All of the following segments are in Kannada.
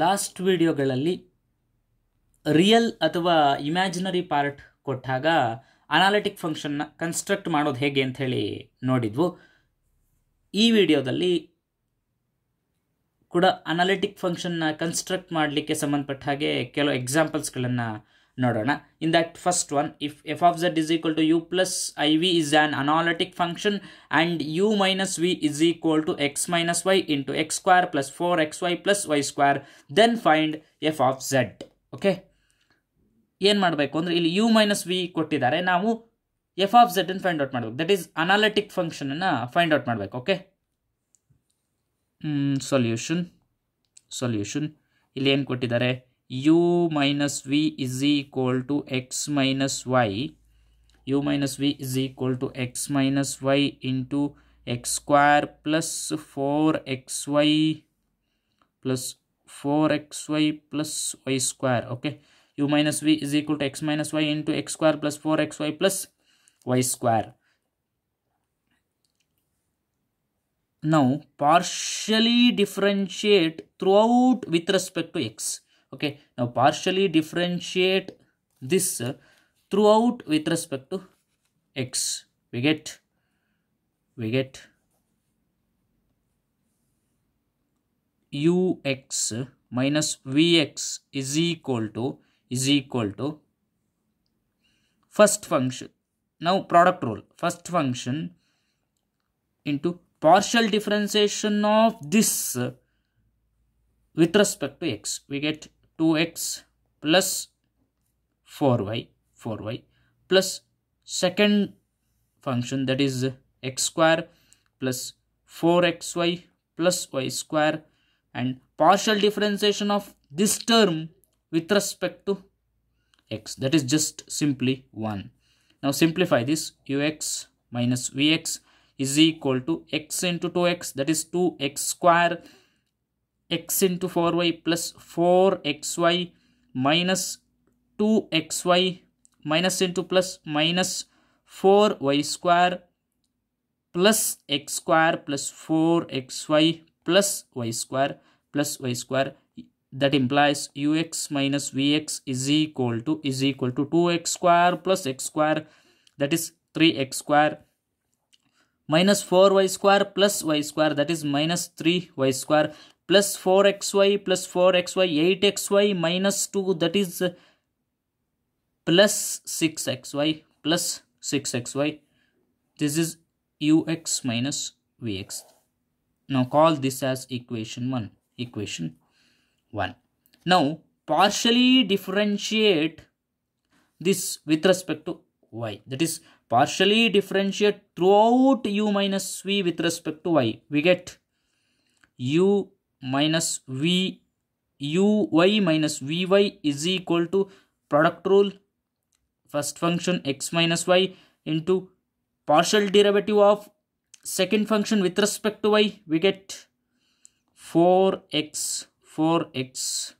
ಲಾಸ್ಟ್ ವಿಡಿಯೋಗಳಲ್ಲಿ ರಿಯಲ್ ಅಥವಾ ಇಮ್ಯಾಜಿನರಿ ಪಾರ್ಟ್ ಕೊಟ್ಟಾಗ ಅನಾಲಿಟಿಕ್ ಫಂಕ್ಷನ್ನ ಕನ್ಸ್ಟ್ರಕ್ಟ್ ಮಾಡೋದು ಹೇಗೆ ಅಂಥೇಳಿ ನೋಡಿದ್ವು ಈ ವಿಡಿಯೋದಲ್ಲಿ ಕೂಡ ಅನಾಲಿಟಿಕ್ ಫಂಕ್ಷನ್ನ ಕನ್ಸ್ಟ್ರಕ್ಟ್ ಮಾಡಲಿಕ್ಕೆ ಸಂಬಂಧಪಟ್ಟ ಹಾಗೆ ಕೆಲವು ಎಕ್ಸಾಂಪಲ್ಸ್ಗಳನ್ನು ನೋಡೋಣ in that first one if F of Z is equal to you plus I V is an analytic function and U minus V is equal to X minus Y into X square plus four X Y plus Y square then find F of Z okay ಏನು ಮಾಡಬೇಕು ಅಂದರೆ ಇಲ್ಲಿ ಯು ಮೈನಸ್ ವಿ ಕೊಟ್ಟಿದ್ದಾರೆ ನಾವು ಎಫ್ ಆಫ್ ಝಡ್ ಅನ್ನು ಫೈಂಡ್ ಔಟ್ ಮಾಡಬೇಕು ದಟ್ ಈಸ್ ಅನಾಲಿಟಿಕ್ ಫಂಕ್ಷನನ್ನು ಫೈಂಡ್ ಔಟ್ ಮಾಡಬೇಕು ಓಕೆ ಸೊಲ್ಯೂಷನ್ ಸೊಲ್ಯೂಷನ್ ಇಲ್ಲಿ ಏನು ಕೊಟ್ಟಿದ್ದಾರೆ u minus v is equal to x minus y u minus v is equal to x minus y into x square plus 4xy plus 4xy plus y square okay u minus v is equal to x minus y into x square plus 4xy plus y square now partially differentiate throughout with respect to x okay now partially differentiate this uh, throughout with respect to x we get we get ux minus vx is equal to is equal to first function now product rule first function into partial differentiation of this uh, with respect to x we get 2x plus 4y 4y plus second function that is x square plus 4xy plus y square and partial differentiation of this term with respect to x that is just simply 1 now simplify this ux minus vx is equal to x into 2x that is 2x square x into 4y plus 4xy minus 2xy minus into plus minus 4y square plus x square plus 4xy plus y square plus y square that implies ux minus vx is equal to is equal to 2x square plus x square that is 3x square minus 4y square plus y square that is minus 3y square plus 4xy plus 4xy 8xy minus 2 that is uh, plus 6xy plus 6xy this is ux minus vx now call this as equation 1 equation 1 now partially differentiate this with respect to y that is partially differentiate throughout u minus v with respect to y we get u minus v u y minus v y is equal to product rule first function x minus y into partial derivative of second function with respect to y we get 4x 4x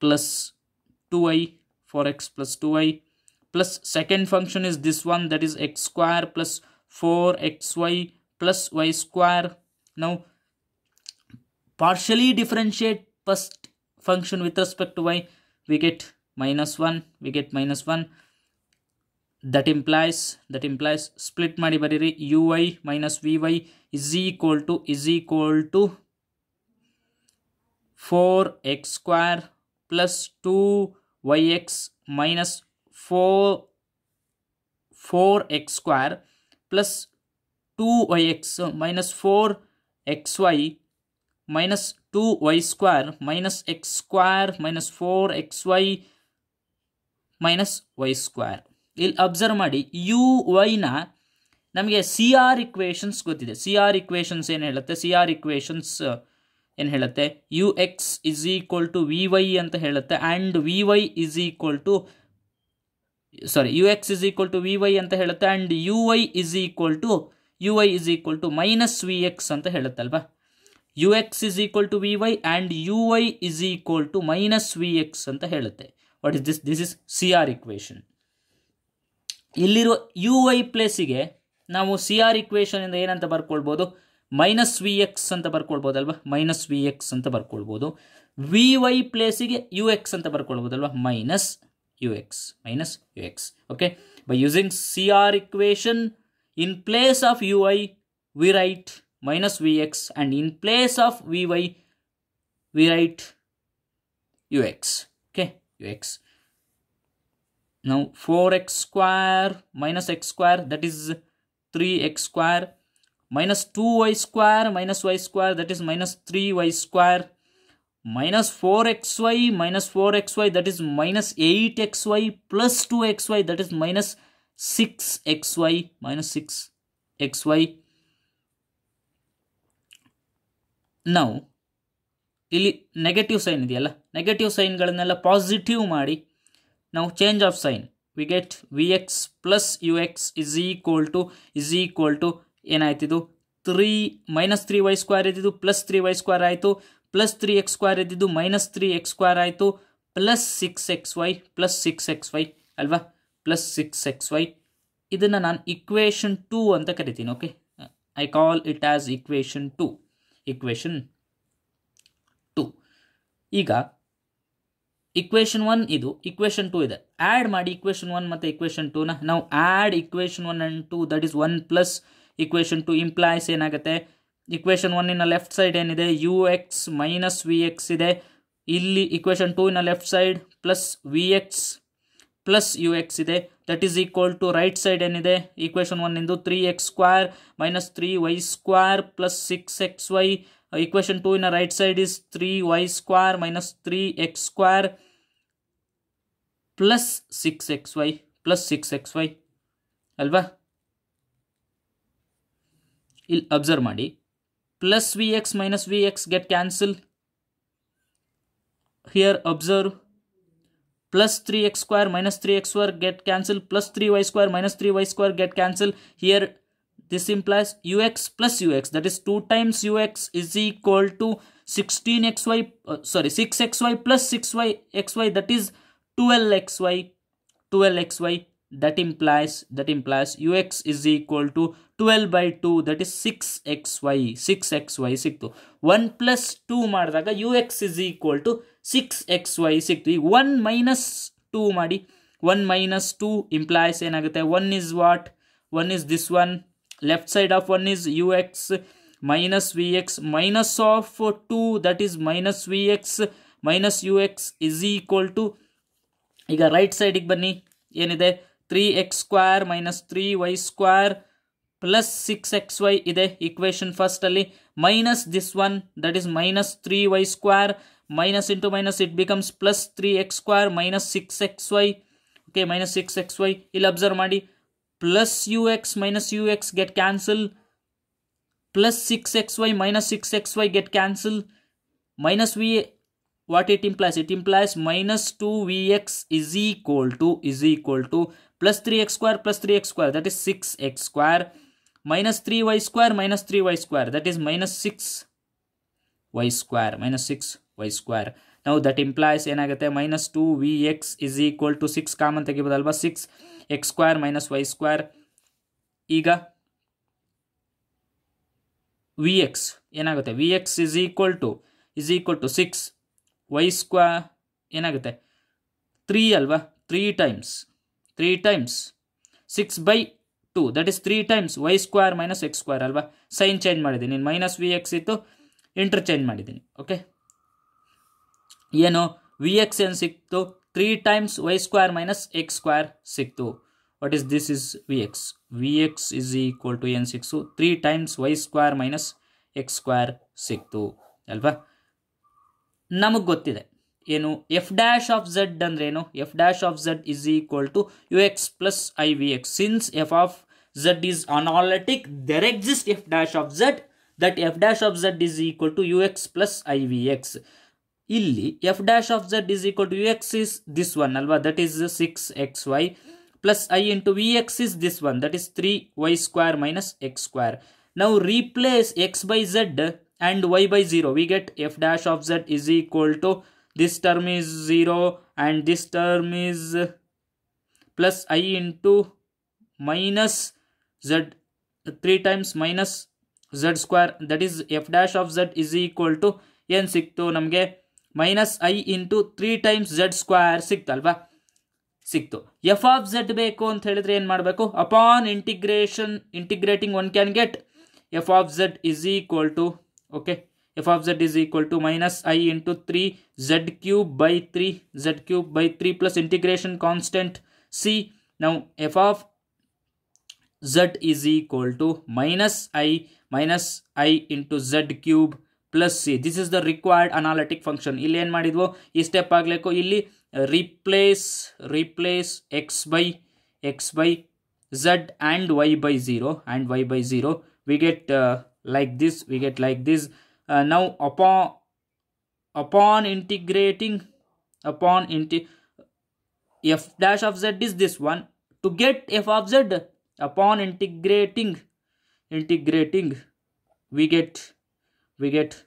plus 2y 4x plus 2y plus second function is this one that is x square plus 4xy plus y square now partially differentiate first function with respect to y we get minus 1 we get minus 1 that implies that implies split my derivative ui minus vy is equal to is equal to 4x square plus 2yx minus 4 4x square plus 2yx minus 4xy minus Y two minus minus X minus minus four X Y minus Y square ಇಲ್ಲಿ ಅಬ್ಸರ್ವ್ ಮಾಡಿ ಯು ವೈನ ನಮಗೆ ಸಿ ಆರ್ ಇಕ್ವೇಷನ್ಸ್ ಗೊತ್ತಿದೆ ಸಿ ಆರ್ ಇಕ್ವೇಷನ್ಸ್ ಏನು ಹೇಳುತ್ತೆ ಸಿ ಆರ್ ಇಕ್ವೇಷನ್ಸ್ ಏನು ಹೇಳುತ್ತೆ U X is equal to V Y ಅಂತ ಹೇಳುತ್ತೆ and V Y is equal to sorry U X is equal to V Y ಅಂತ ಹೇಳುತ್ತೆ and you Y is equal to you Y is equal to minus V X ಅಂತ ಹೇಳುತ್ತಲ್ವಾ U X is equal to V Y and you Y is equal to minus V X ಅಂತ ಹೇಳುತ್ತೆ what is this this is C R equation ಇಲ್ಲಿರೋ ಯು ವೈ ಪ್ಲೇಸಿಗೆ ನಾವು ಸಿ ಆರ್ ಇಕ್ವೇಷನಿಂದ ಏನಂತ ಬರ್ಕೊಳ್ಬೋದು ಮೈನಸ್ ವಿ ಎಕ್ಸ್ ಅಂತ ಬರ್ಕೊಳ್ಬೋದಲ್ವಾ ಮೈನಸ್ ವಿ ಎಕ್ಸ್ ಅಂತ ಬರ್ಕೊಳ್ಬೋದು ವಿ ವೈ ಪ್ಲೇಸಿಗೆ ಯು ಎಕ್ಸ್ ಅಂತ ಬರ್ಕೊಳ್ಬೋದಲ್ವಾ minus you X minus you X okay by using C R equation in place of U I we write minus vx and in place of vy we write ux okay ux now 4x square minus x square that is 3x square minus 2y square minus y square that is minus 3y square minus 4xy minus 4xy that is minus 8xy plus 2xy that is minus 6xy minus 6xy ನಾವು ಇಲ್ಲಿ ನೆಗೆಟಿವ್ ಸೈನ್ ಇದೆಯಲ್ಲ ನೆಗೆಟಿವ್ ಸೈನ್ಗಳನ್ನೆಲ್ಲ ಪಾಸಿಟಿವ್ ಮಾಡಿ ನಾವು change of sign we get V X plus you X is equal to is equal to ಏನಾಯ್ತಿದು three minus three Y square ಇದ್ದಿದ್ದು ಪ್ಲಸ್ ತ್ರೀ ವೈ ಸ್ಕ್ವೇರ್ ಆಯಿತು ಪ್ಲಸ್ ತ್ರೀ ಎಕ್ಸ್ ಸ್ಕ್ವೇರ್ ಇದ್ದಿದ್ದು ಮೈನಸ್ ತ್ರೀ ಎಕ್ಸ್ ಸ್ಕ್ವೇರ್ ಆಯಿತು plus six X Y plus six X Y ಅಲ್ವಾ ಪ್ಲಸ್ ಸಿಕ್ಸ್ ಎಕ್ಸ್ ವೈ ಇದನ್ನು ನಾನು ಇಕ್ವೇಷನ್ ಟೂ ಅಂತ ಕರಿತೀನಿ okay I call it as equation two equation two ಈಗ ಇಕ್ವೇಷನ್ ಒನ್ ಇದು ಇಕ್ವೇಷನ್ ಟು ಇದೆ ಆ್ಯಡ್ ಮಾಡಿ ಇಕ್ವೇಷನ್ ಒನ್ ಮತ್ತು ಇಕ್ವೇಷನ್ ಟೂನ ನಾವು add equation one and two that is one plus equation two implies ಏನಾಗುತ್ತೆ ಇಕ್ವೇಷನ್ ಒನ್ನಿನ ಲೆಫ್ಟ್ ಸೈಡ್ ಏನಿದೆ U X minus V X ಇದೆ ಇಲ್ಲಿ ಇಕ್ವೇಷನ್ ಇನ್ನ left side plus V X plus you X ಇದೆ that is equal to right side ಏನಿದೆ ಈಕ್ವೇಷನ್ ಇಂದು three X square minus three Y square plus six X Y equation two in right side is three Y square minus three X square plus six X Y plus six X Y ಅಲ್ವಾ ಇಲ್ಲಿ ಅಬ್ಸರ್ವ್ ಮಾಡಿ plus V X minus V X get cancel here observe plus 3x square minus 3x square get cancelled plus 3y square minus 3y square get cancelled here this implies ux plus ux that is 2 times ux is equal to 16xy uh, sorry 6xy plus 6yxy that is 12xy 12xy that that u that implies that two twelve by equal that 12 six X y six X y ಸಿಕ್ತು ಒನ್ ಪ್ಲಸ್ ಟೂ ಮಾಡಿದಾಗ u X is equal to six X y ಸಿಕ್ತು ಈಗ ಒನ್ ಮೈನಸ್ ಟೂ ಮಾಡಿ ಒನ್ ಮೈನಸ್ ಟೂ ಇಂಪ್ಲಾಯ್ಸ್ ಏನಾಗುತ್ತೆ one is what one is this one left side of one is u X minus V X minus of two that is minus V X minus you X is equal to ಈಗ ರೈಟ್ ಸೈಡಿಗೆ ಬನ್ನಿ ಏನಿದೆ three x square minus three Y square plus six X y ಇದೆ ಇಕ್ವೇಷನ್ ಫಸ್ಟಲ್ಲಿ minus this one that is minus three y square minus into minus it becomes plus three x square minus six X y okay minus six X y ಇಲ್ಲಿ ಅಬ್ಸರ್ವ್ ಮಾಡಿ plus you X minus you x get cancel plus six X Y minus six X y get cancel minus v what it implies it implies minus 2vx is equal to is equal to plus 3x square plus 3x square that is 6x square minus 3y square minus 3y square that is minus 6y square minus 6y square now that implies ಏನಾಗುತ್ತೆ minus 2vx is equal to 6 common ತೆಗಿಬೋದಲ್ವಾ 6 x square minus y square ಈಗ vx ಏನಾಗುತ್ತೆ vx is equal to is equal to 6 y square ಏನಾಗುತ್ತೆ ತ್ರೀ ಅಲ್ವಾ three times three times six by two that is three times y square minus x square ಅಲ್ವಾ ಸೈನ್ ಚೇಂಜ್ ಮಾಡಿದ್ದೀನಿ ಮೈನಸ್ ವಿ ಎಕ್ಸ್ ಇತ್ತು ಇಂಟರ್ ಚೇಂಜ್ ಮಾಡಿದ್ದೀನಿ ಓಕೆ ಏನು ವಿ ಎಕ್ಸ್ ಏನು ಸಿಕ್ತು three times y square minus x square ಸಿಕ್ತು what is this is v x v x is equal to n six three times y square minus x square ಸಿಕ್ತು ಅಲ್ವಾ ನಮಗೆ ಗೊತ್ತಿದೆ ಏನು ಎಫ್ ಡ್ಯಾಶ್ ಆಫ್ ಝಡ್ ಏನು f dash of Z is equal to u x plus I v x since f of z is analytic there exist f dash of z that f dash of Z is equal to u x plus I v x ಇಲ್ಲಿ f dash of Z is equal to u X is this one ಅಲ್ವಾ that is six X Y plus i into v x is this one that is three Y square minus x square ನಾವು replace x by z and y by 0 we get f dash of z is equal to this term is 0 and this term is plus i into minus z 3 times minus z square that is f dash of z is equal to n sikthu namge minus i into 3 times z square sikthalba sikthu f of z be ekoon helidre n maadabha upon integration integrating one can get f of z is equal to okay f of Z is equal to minus i into three z cube by three z cube by three plus integration constant c ನಾವು F of Z is equal to minus i minus i into z cube plus c this is the required analytic function ಇಲ್ಲಿ ಏನು ಮಾಡಿದ್ವು ಈ ಸ್ಟೆಪ್ ಆಗಲೇಕು ಇಲ್ಲಿ replace replace x by x by z and y by zero and y by V get like this we get like this uh, now upon upon integrating upon into f dash of z is this one to get f of z upon integrating integrating we get we get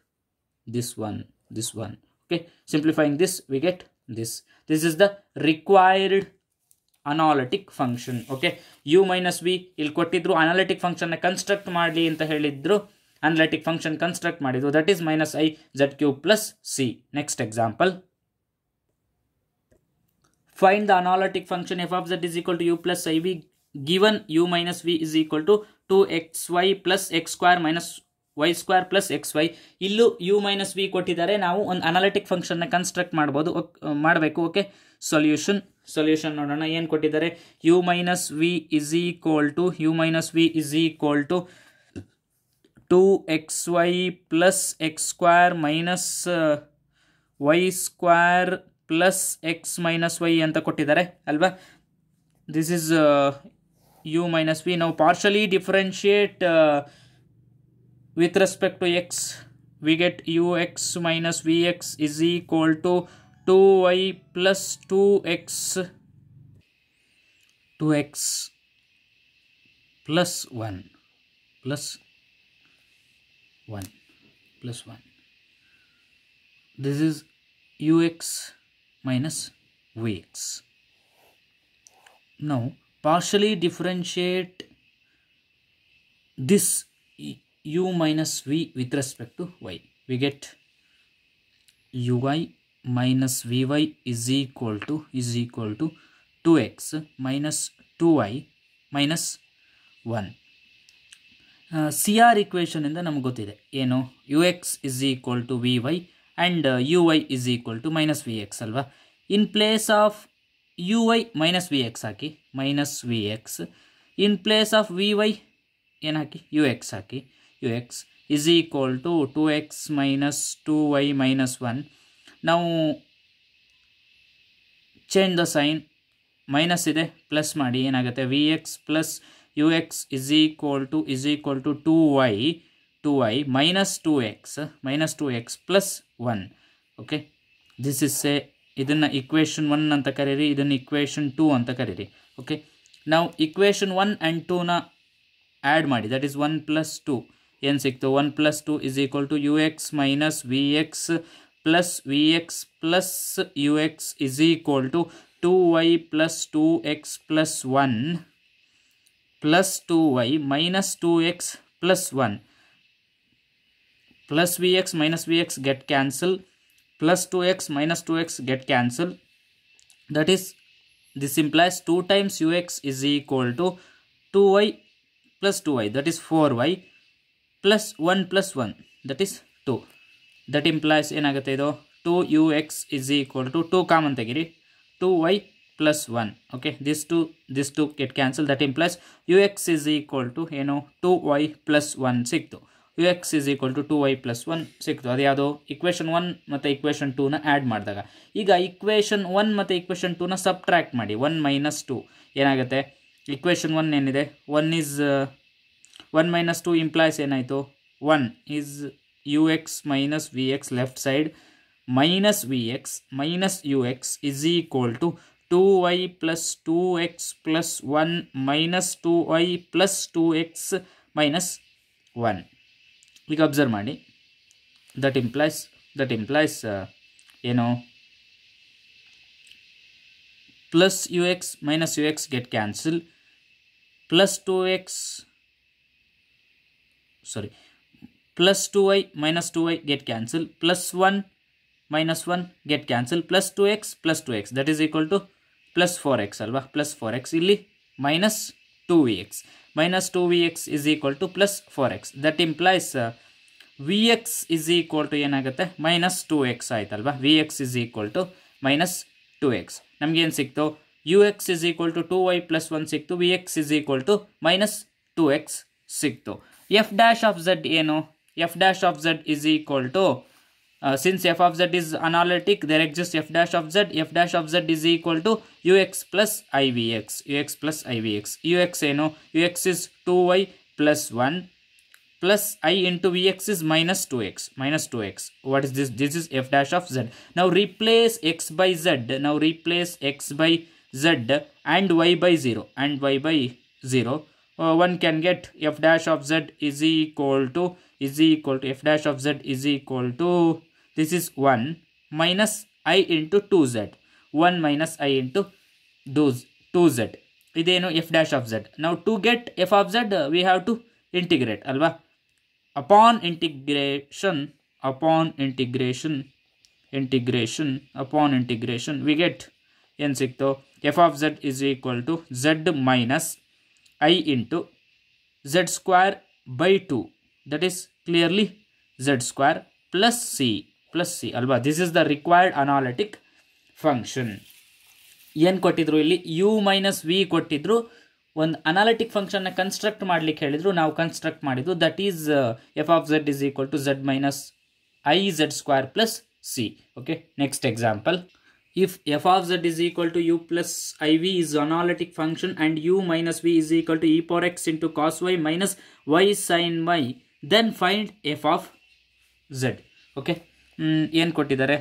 this one this one okay simplifying this we get this this is the required analytic function okay u minus b ಇಲ್ಲಿ ಕೊಟ್ಟಿದ್ರು ಅನಾಲಿಟಿಕ್ ಫಂಕ್ಷನ್ನ ಕನ್ಸ್ಟ್ರಕ್ಟ್ ಮಾಡಲಿ ಅಂತ ಹೇಳಿದ್ರು ಅನಾಲಿಟಿಕ್ ಫಂಕ್ಷನ್ ಕನ್ಸ್ಟ್ರಕ್ಟ್ ಮಾಡಿದ್ರು that is minus i z cube plus c next example fine the analytic function f of Z is equal to you plus I v given u minus V is equal to two x Y plus x square minus Y square plus x y ಇಲ್ಲೂ ಯು ಮೈನಸ್ ವಿ ಕೊಟ್ಟಿದ್ದಾರೆ ನಾವು ಒಂದು ಅನಾಲಿಟಿಕ್ ಫಂಕ್ಷನ್ನ ಕನ್ಸ್ಟ್ರಕ್ಟ್ ಮಾಡ್ಬೋದು ಮಾಡಬೇಕು ಓಕೆ ಸೊಲ್ಯೂಷನ್ ಸೊಲ್ಯೂಷನ್ ನೋಡೋಣ ಏನು ಕೊಟ್ಟಿದ್ದಾರೆ u minus V is equal to u minus V is equal to two x Y plus x square minus Y square plus x minus y ಅಂತ ಕೊಟ್ಟಿದ್ದಾರೆ ಅಲ್ವಾ this is u minus v ನಾವು partially differentiate with respect to x we get ux minus vx is equal to 2y plus 2x 2x plus 1 plus 1 plus 1 this is ux minus vx now partially differentiate this u minus v u minus v with respect to y. We get ui minus vy is equal to two two X minus two y minus one C R ಇಕ್ವೇಷನಿಂದ ನಮ್ಗೆ ಗೊತ್ತಿದೆ ಏನು u X is equal to V Y and you Y is equal to minus V x ಅಲ್ವಾ in place of u y minus V x ಹಾಕಿ minus V x in place of v y ಏನು ಹಾಕಿ ಯು ಎಕ್ಸ್ ಹಾಕಿ u X is equal to two X minus two y minus one ನಾವು ಚೇಂಜ್ ದ ಸೈನ್ ಮೈನಸ್ ಇದೆ ಪ್ಲಸ್ ಮಾಡಿ ಏನಾಗುತ್ತೆ v X plus you X is equal to is equal to two y two y minus two X minus two x plus one okay this is a ಇದನ್ನು ಇಕ್ವೇಷನ್ ಒನ್ ಅಂತ ಕರೀರಿ ಇದನ್ನು ಇಕ್ವೇಷನ್ ಟು ಅಂತ ಕರೀರಿ ಓಕೆ ನಾವು ಇಕ್ವೇಷನ್ ಒನ್ ಆ್ಯಂಡ್ ಟೂನ ಆ್ಯಡ್ ಮಾಡಿ that is one plus two ಏನು ಸಿಕ್ತು one plus two is equal to u X minus V X plus V X plus you X is equal to two y plus two x plus one plus two y minus two x plus one plus V X minus V X get cancel plus two X minus two x get cancel that is this implies 2 times ux is equal to 2y plus 2y that is 4y plus one plus one that is two that implies ಏನಾಗುತ್ತೆ ಇದು two u X is equal to two common ತೆಗಿರಿ two y plus one okay this two this two get cancel that plus you X is equal to ಏನು ಟು ವೈ ಪ್ಲಸ್ ಒನ್ ಸಿಕ್ತು u X is equal to two y plus one ಸಿಕ್ತು ಅದು ಯಾವುದೋ ಇಕ್ವೇಷನ್ ಒನ್ ಮತ್ತು ಇಕ್ವೇಷನ್ ಟೂನ ಆ್ಯಡ್ ಮಾಡಿದಾಗ ಈಗ ಇಕ್ವೇಷನ್ ಒನ್ ಮತ್ತು ಇಕ್ವೇಷನ್ ಟೂನ ಸಬ್ಟ್ರಾಕ್ಟ್ ಮಾಡಿ ಒನ್ ಮೈನಸ್ ಟು ಏನಾಗುತ್ತೆ ಇಕ್ವೇಷನ್ ಒನ್ ಏನಿದೆ one is 1 minus 2 implies n i to 1 is ux minus vx left side minus vx minus ux is equal to 2y plus 2x plus 1 minus 2y plus 2x minus 1. We observe money. That implies, that implies, you uh, know, plus ux minus ux get cancelled. Plus 2x sorry plus two y minus two y get cancel plus one minus one get cancel plus two x plus two x that is equal to plus four x ಅಲ್ವಾ ಪ್ಲಸ್ ಫೋರ್ ಎಕ್ಸ್ ಇಲ್ಲಿ minus two v X minus two v x is equal to plus four x that implies v x is equal to ಏನಾಗುತ್ತೆ ಮೈನಸ್ ಟು ಎಕ್ಸ್ ಆಯ್ತಲ್ವಾ v x is equal to minus two X ನಮಗೇನು ಸಿಕ್ತು u X is equal to two y plus one ಸಿಕ್ತು v x is equal to minus two x ಸಿಕ್ತು f dash of z no f dash of z is equal to uh, since f of z is analytic there exists f dash of z f dash of z is equal to ux plus ivx ux plus ivx ux no ux is 2y plus 1 plus i into vx is minus 2x minus 2x what is this this is f dash of z now replace x by z now replace x by z and y by 0 and y by 0 uh, one can get f dash of z is equal to is equal to f dash of z is equal to this is 1 minus i into 2z 1 minus i into those 2z is f dash of z now to get f of z uh, we have to integrate alba upon integration upon integration integration upon integration we get n sikto f of z is equal to z minus i into z square by two that is clearly z square plus c plus c ಅಲ್ವಾ this is the required analytic function ಏನು ಕೊಟ್ಟಿದ್ರು ಇಲ್ಲಿ ಯು ಮೈನಸ್ ವಿ ಕೊಟ್ಟಿದ್ರು ಒಂದು ಅನಾಲಿಟಿಕ್ ಫಂಕ್ಷನ್ನ ಕನ್ಸ್ಟ್ರಕ್ಟ್ ಮಾಡಲಿಕ್ಕೆ ಹೇಳಿದ್ರು ನಾವು ಕನ್ಸ್ಟ್ರಕ್ಟ್ ಮಾಡಿದ್ದು that is f of z is equal to z minus i z square plus c okay next example if f of z is equal to u plus iv is analytic function and u minus v is equal to e power x into cos y minus y sin y then find f of z okay ಏನು ಕೊಟ್ಟಿದ್ದಾರೆ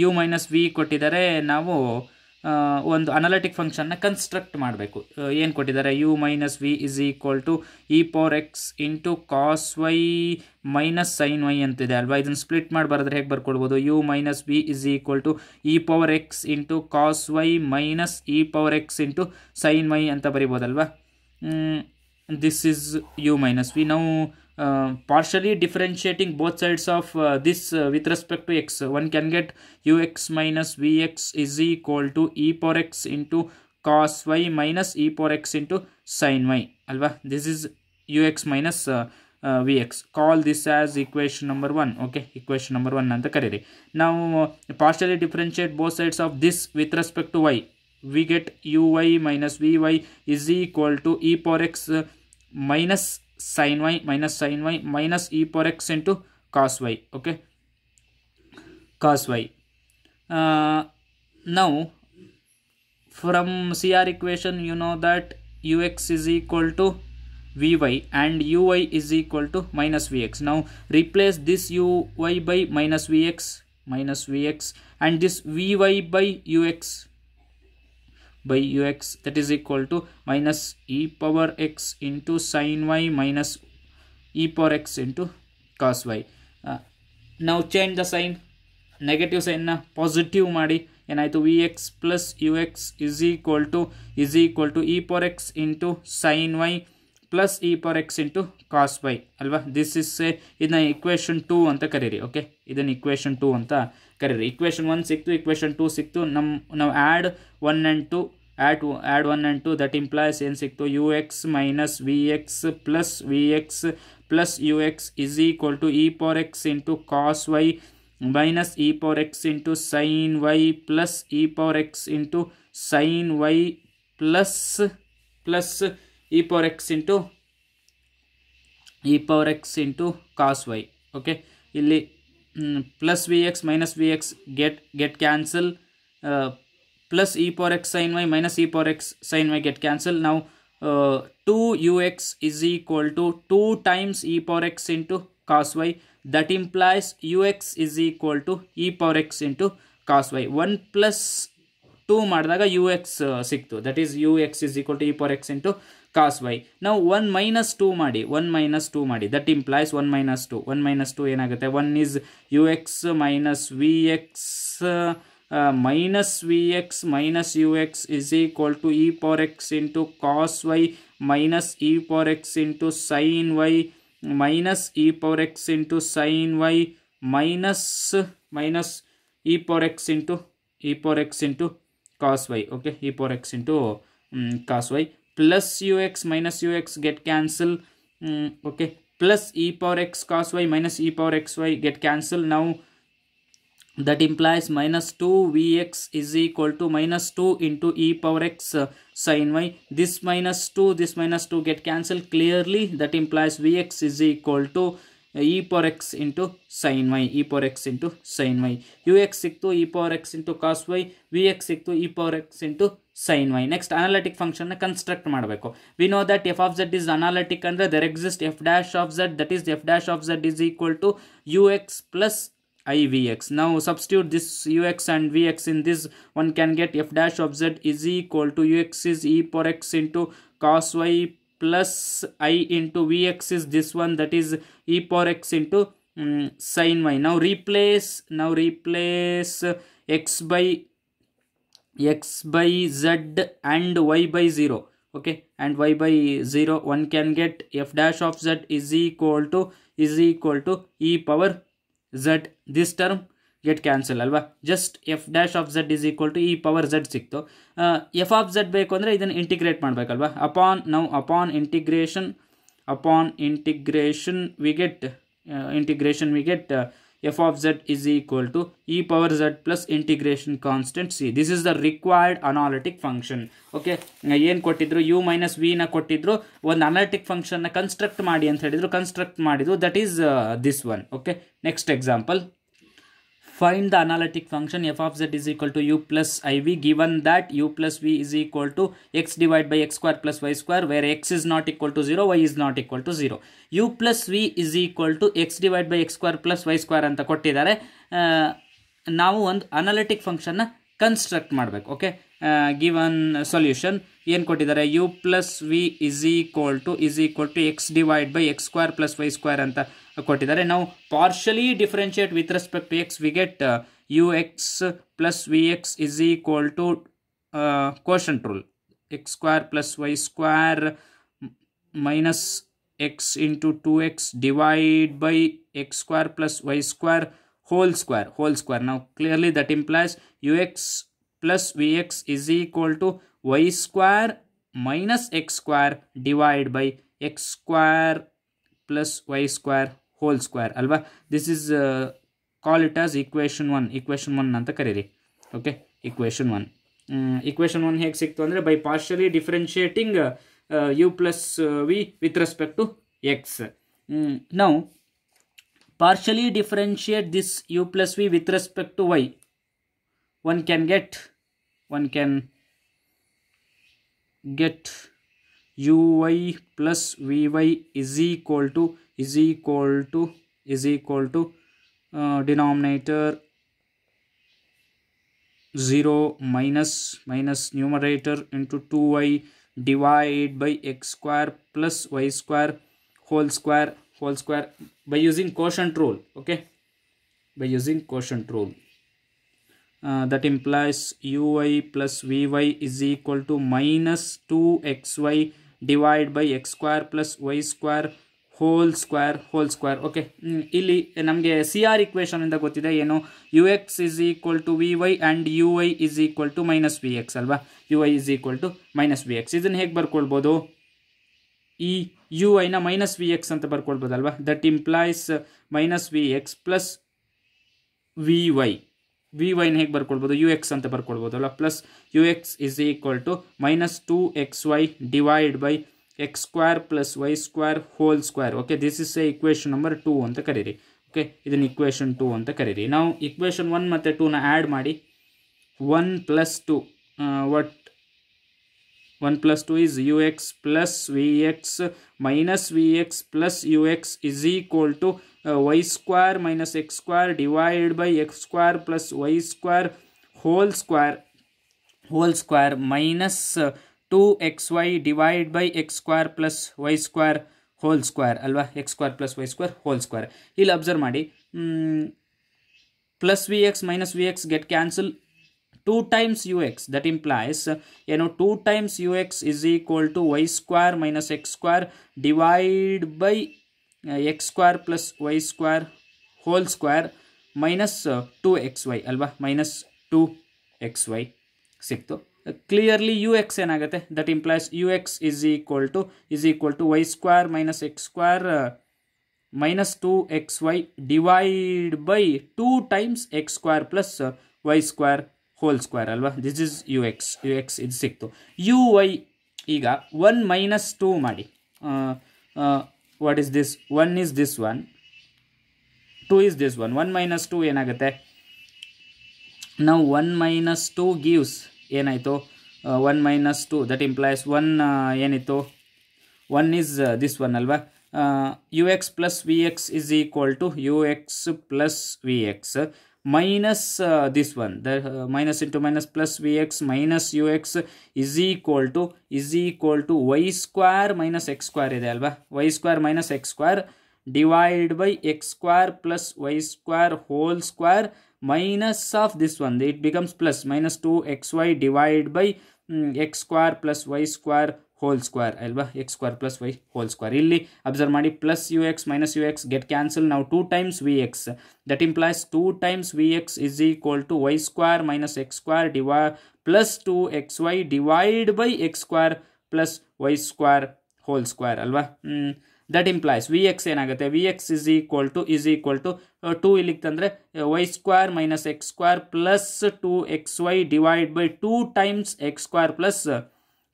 ಯು ಮೈನಸ್ ವಿ ಕೊಟ್ಟಿದ್ದಾರೆ ನಾವು ಒಂದು ಅನಾಲಿಟಿಕ್ ಫಂಕ್ಷನ್ನ ಕನ್ಸ್ಟ್ರಕ್ಟ್ ಮಾಡಬೇಕು ಏನು ಕೊಟ್ಟಿದ್ದಾರೆ u minus V is equal to e power x into cos y minus sine y ಅಂತಿದೆ ಅಲ್ವಾ ಇದನ್ನು ಸ್ಪ್ಲಿಟ್ ಮಾಡಿ ಬರೆದ್ರೆ ಹೇಗೆ ಬರ್ಕೊಳ್ಬೋದು u minus V is equal to e power x into cos y minus e power x into sine y ಅಂತ ಬರಿಬೋದಲ್ವಾ this is u minus v ನಾವು Uh, partially differentiating both sides of uh, this uh, with respect to x one can get ux minus vx is equal to e power x into cos y minus e power x into sin y alva this is ux minus uh, uh, vx call this as equation number 1 okay equation number 1 the carry. now partially differentiate both sides of this with respect to y we get uy minus vy is equal to e power x minus sin y minus sin y minus e power x into cos y. Okay. Cos y. Uh, now, from CR equation, you know that ux is equal to vy and uy is equal to minus vx. Now, replace this uy by minus vx minus vx and this vy by ux by ux that is equal to minus e power x into sin y minus e power x into cos y. Uh, now change the sign, negative sign na positive maadi and I to vx plus ux is equal to is equal to e power x into sin y plus e power x into cos y. Alva, this is in uh, equation 2 on the karere, okay? Idan equation 2 on the ಕರೀರಿ ಇಕ್ವೇಷನ್ ಒನ್ ಸಿಕ್ತು ಇಕ್ವೇಷನ್ ಟೂ ಸಿಕ್ತು ನಮ್ಮ ನಾವು add one and two add add one and two that implies ಏನು ಸಿಕ್ತು u X minus V X plus V X plus you X is equal to e power x into cos y minus e power x into sine y plus e power x into sine y plus plus e power x into e power x into cos Y okay ಇಲ್ಲಿ plus V X minus V X get get cancel plus e power x sine y minus e power x sine y get cancel ನಾವು two u X is equal to two times e power x into cos y that implies u X is equal to e power x into cos y one plus two ಮಾಡಿದಾಗ ಯು ಎಕ್ಸ್ ಸಿಕ್ತು that is u X is equal to e power x into cos y now 1 minus 2 maadi 1 minus 2 maadi that implies 1 minus 2 1 minus 2 yen agate 1 is ux minus vx uh, minus vx minus ux is equal to e power x into cos y minus e power x into sine y minus e power x into sine y minus minus e power x into e power x into cos y okay e power x into mm, cos y plus ux minus ux get cancel mm, okay plus e power x cos y minus e power xy get cancel now that implies minus 2 vx is equal to minus 2 into e power x uh, sin sine y this minus 2 this minus 2 get cancelled clearly that implies vx is equal to e power x into sine y e power x into sine y u x ಸಿಕ್ತು e power x into cos y v x ಸಿಕ್ತು e power x into sine y next analytic ಫಂಕ್ಷನ್ನ ಕನ್ಸ್ಟ್ರಕ್ಟ್ ಮಾಡಬೇಕು we know that f of Z is analytic ಅಂದರೆ there exist f dash of z that is f dash of Z is equal to u x plus I v x ನಾವು substitute this u x and v x in this one can get f dash of Z is equal to u X is e power x into cos y plus i into vx is this one that is e power x into um, mm, sine y now replace now replace x by x by z and y by 0 okay and y by 0 one can get f dash of z is equal to is equal to e power z this term get cancel ಅಲ್ವಾ just f dash of Z is equal to e power z ಸಿಕ್ತು ಎಫ್ ಆಫ್ ಝಡ್ ಬೇಕು ಅಂದರೆ ಇದನ್ನು ಇಂಟಿಗ್ರೇಟ್ ಮಾಡಬೇಕಲ್ವಾ ಅಪಾನ್ ನಾವು upon integration upon integration we get integration we get f of Z is equal to e power z plus integration constant c this is the required analytic function okay ಏನು ಕೊಟ್ಟಿದ್ರು ಯು ಮೈನಸ್ ವಿನ ಕೊಟ್ಟಿದ್ರು ಒಂದು ಅನಾಲಿಟಿಕ್ ಫಂಕ್ಷನ್ನ ಕನ್ಸ್ಟ್ರಕ್ಟ್ ಮಾಡಿ ಅಂತ ಹೇಳಿದ್ರು ಕನ್ಸ್ಟ್ರಕ್ಟ್ ಮಾಡಿದ್ರು that is this one okay next example Find the analytic function f of z is equal to u plus iv given that u plus v is equal to x divided by x square plus y square where x is not equal to 0, y is not equal to 0. u plus v is equal to x divided by x square plus y square ಅಂತ ಕೊಟ್ಟಿದ್ದಾರೆ ನಾವು ಒಂದು ಅನಾಲಿಟಿಕ್ ಫಂಕ್ಷನ್ನ ಕನ್ಸ್ಟ್ರಕ್ಟ್ ಮಾಡಬೇಕು ಓಕೆ ಗಿವನ್ ಸೊಲ್ಯೂಷನ್ ಏನು ಕೊಟ್ಟಿದ್ದಾರೆ u plus v is equal to is equal to x divide by x square plus Y square ಅಂತ ಕೊಟ್ಟಿದ್ದಾರೆ ನಾವು partially differentiate with respect to x we get u x plus V x is equal to quotient rule x square plus Y square minus x into two x divide by x square plus Y square whole square whole square ನಾವು clearly that implies u x plus Vx is equal to y square minus x square divided by x square plus y square whole square Alba this is uh, call it as equation 1 equation 1 nanta kariri. okay? equation 1 mm, equation 1 ಹೇಗೆ ಸಿಕ್ತು ಅಂದ್ರೆ by partially differentiating uh, uh, u plus uh, v with respect to x mm, now partially differentiate this u plus v with respect to y one can get one can get uy plus vy is equal to is equal to is equal to uh, denominator 0 minus minus numerator into 2y divided by x square plus y square whole square whole square by using quotient rule okay by using quotient rule that u y plus v Y is equal to minus two x y divide by x square plus y square whole square whole square okay ಇಲ್ಲಿ ನಮಗೆ ಸಿ ಆರ್ ಇಕ್ವೇಷನ್ ಅಂತ ಗೊತ್ತಿದೆ ಏನು u X is equal to V Y and you Y is equal to minus V x ಅಲ್ವಾ u Y is equal to minus V x ಇದನ್ನು ಹೇಗೆ ಬರ್ಕೊಳ್ಬೋದು ಈ ಯು ಐನ ಮೈನಸ್ ವಿ ಎಕ್ಸ್ ಅಂತ ಬರ್ಕೊಳ್ಬೋದಲ್ವಾ that implies minus V X plus v y v ವೈನ ಹೇಗೆ ಬರ್ಕೊಳ್ಬೋದು ಯು ಎಕ್ಸ್ ಅಂತ ಬರ್ಕೊಳ್ಬೋದಲ್ಲ plus you X is equal to minus two x y divide by x square plus Y square whole square okay this is a equation number two ಅಂತ ಕರೀರಿ ಓಕೆ ಇದನ್ನು ಇಕ್ವೇಷನ್ ಟೂ ಅಂತ ಕರೀರಿ ನಾವು ಇಕ್ವೇಷನ್ ಒನ್ ಮತ್ತು ಟೂನ ಆ್ಯಡ್ ಮಾಡಿ one plus two what one plus two is u x plus V X minus V X plus you X is equal to y square minus x square divide by x square plus y square whole square whole square minus two x y divide by x square plus y square whole square ಅಲ್ವಾ x square plus y square whole square ಇಲ್ಲಿ ಅಬ್ಸರ್ವ್ ಮಾಡಿ plus V X minus V X get cancel two times u x that implies ಏನು two times u X is equal to y square minus x square divide by x square plus y square whole square minus two x Y ಅಲ್ವಾ ಮೈನಸ್ ಟು ಎಕ್ಸ್ ವೈ ಸಿಕ್ತು ಕ್ಲಿಯರ್ಲಿ ಯು ಎಕ್ಸ್ ಏನಾಗುತ್ತೆ that implies u X is equal to is equal to y square minus x square minus two x y divide by two times x square plus y square whole square ಅಲ್ವಾ this is u x u x ಇದು ಸಿಕ್ತು ಯು ವೈ ಈಗ ಒನ್ ಮೈನಸ್ ಟೂ ಮಾಡಿ uh, uh, what is this one is this one two is this one one minus two ಏನಾಗುತ್ತೆ ನಾವು ಒನ್ ಮೈನಸ್ ಟೂ ಗೀವ್ಸ್ ಏನಾಯಿತು one minus two that implies one ಏನಿತ್ತು ಒನ್ ಇಸ್ ದಿಸ್ ಒನ್ ಅಲ್ವಾ u x plus V x is equal to u x plus V x minus uh, this one the uh, minus into minus plus vx minus ux is equal to is equal to y square minus x square ಇದೆ ಅಲ್ವಾ y square minus x square divided by x square plus y square whole square minus of this one it becomes plus minus 2xy divided by mm, x square plus y square whole square ಅಲ್ವಾ x square plus y whole square ಇಲ್ಲಿ ಅಬ್ಸರ್ವ್ ಮಾಡಿ plus you X minus you x get cancel ನಾವು two times v x that implies two times v x is equal to y square minus x square divide plus two x y divide by x square plus Y square whole square ಅಲ್ವಾ ದಟ್ ಇಂಪ್ಲಾಯ್ಸ್ ವಿ ಎಕ್ಸ್ ಏನಾಗುತ್ತೆ v x is equal to is equal to two ಇಲ್ಲಿಗೆ ತಂದರೆ y square minus x square plus two x y divide by two times x square plus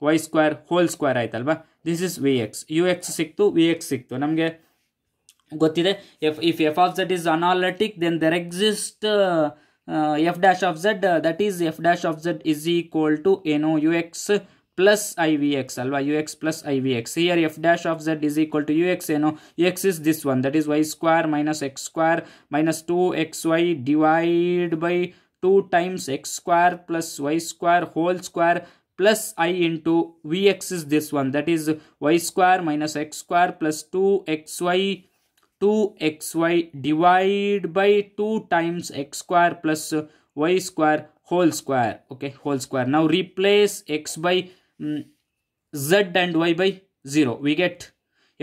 y square whole square आयल this v x u x v x नमें गए if f of z is analytic then there exist f dash of z that is f dash of z is equal to ऐनो u x plus i v x अल्वा u x plus i v x here f dash of z is equal to u x ऐनो u x is this one that is y square minus x square minus two x y divide by two times x square plus y square whole square plus i into vx is this one that is y square minus x square plus 2xy 2xy divided by 2 times x square plus y square whole square okay whole square now replace x by mm, z and y by 0 we get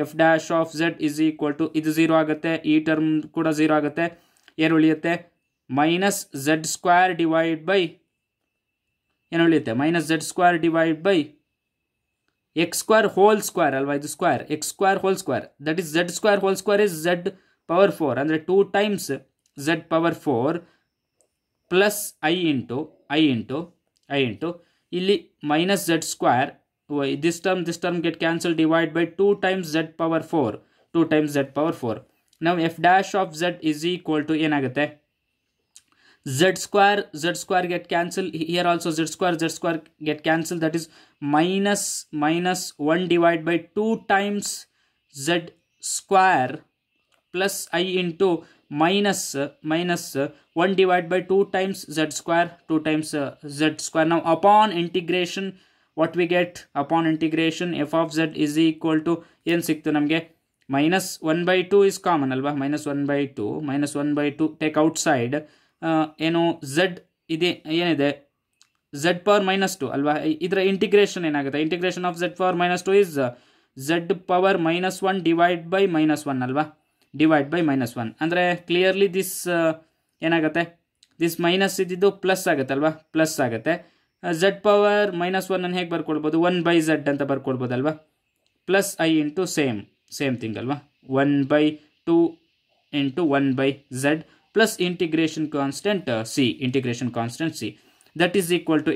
f dash of z is equal to it is 0 agate ಈ term ಕೂಡ 0 agate ಏನು ಉಳಿಯುತ್ತೆ ಮೈನಸ್ ಝೆಡ್ ಸ್ಕ್ವೇರ್ ಡಿವೈಡ್ ಏನು ಉಳಿಯುತ್ತೆ minus z square divide by x square whole square ಅಲ್ವಾ ಇದು square x square whole square that is z square whole square is z power four ಅಂದರೆ two times z power four plus i into i into i into ಇಲ್ಲಿ minus z square this term this term get cancel divide by two times z power four two times z power four ನಾವು f dash of Z is equal to ಏನಾಗುತ್ತೆ z square z square get cancelled here also z square z square get cancelled that is minus minus 1 divided by 2 times z square plus i into 1 divided by 2 times z square 2 times uh, z square now upon integration what we get upon integration f of z is equal to n ಸಿಕ್ತು ನಮಗೆ minus 1 by 2 is common common ಅಲ್ವಾ minus one by two minus one by two ಏನು ಝಡ್ ಇದೆ ಏನಿದೆ ಝಡ್ ಪವರ್ ಮೈನಸ್ ಟು ಅಲ್ವಾ ಇದರ ಇಂಟಿಗ್ರೇಷನ್ ಏನಾಗುತ್ತೆ integration of z power minus two is z power minus one divide by minus one ಅಲ್ವಾ ಡಿವೈಡ್ ಬೈ ಮೈನಸ್ ಒನ್ ಅಂದರೆ ಕ್ಲಿಯರ್ಲಿ ದಿಸ್ ಏನಾಗುತ್ತೆ ದಿಸ್ ಮೈನಸ್ ಇದ್ದಿದ್ದು ಪ್ಲಸ್ ಆಗುತ್ತೆ ಅಲ್ವಾ ಪ್ಲಸ್ ಆಗುತ್ತೆ ಝಡ್ ಪವರ್ ಮೈನಸ್ ಒನ್ ಅನ್ನು ಹೇಗೆ ಬರ್ಕೊಳ್ಬೋದು ಒನ್ ಬೈ ಝಡ್ ಅಂತ ಅಲ್ವಾ plus i into same same thing ಅಲ್ವಾ one by two into one by z plus integration constant uh, c integration constant c that is equal to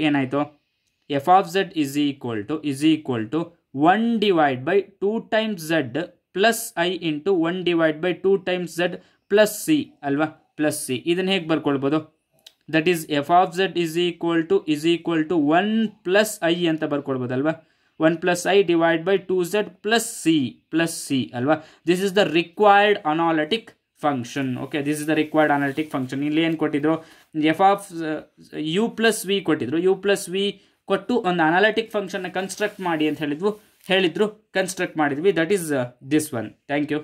f of z is equal to is equal to 1 divided by 2 times z plus i into 1 divided by 2 times z plus c alpha plus c idan hege barkolabodu that is f of z is equal to is equal to 1 plus i anta barkolabodu alva 1 plus i divided by 2z plus c plus c alva this is the required analytic function okay this is the required analytic function ಇಲ್ಲಿ ಏನು ಕೊಟ್ಟಿದ್ರು f of u plus v ಕೊಟ್ಟಿದ್ರು ಯು ಪ್ಲಸ್ ವಿ ಕೊಟ್ಟು ಒಂದು ಅನಾಲಿಟಿಕ್ ಫಂಕ್ಷನ್ನ ಕನ್ಸ್ಟ್ರಕ್ಟ್ ಮಾಡಿ ಅಂತ ಹೇಳಿದ್ವು ಹೇಳಿದ್ರು ಕನ್ಸ್ಟ್ರಕ್ಟ್ ಮಾಡಿದ್ವಿ that is this one thank you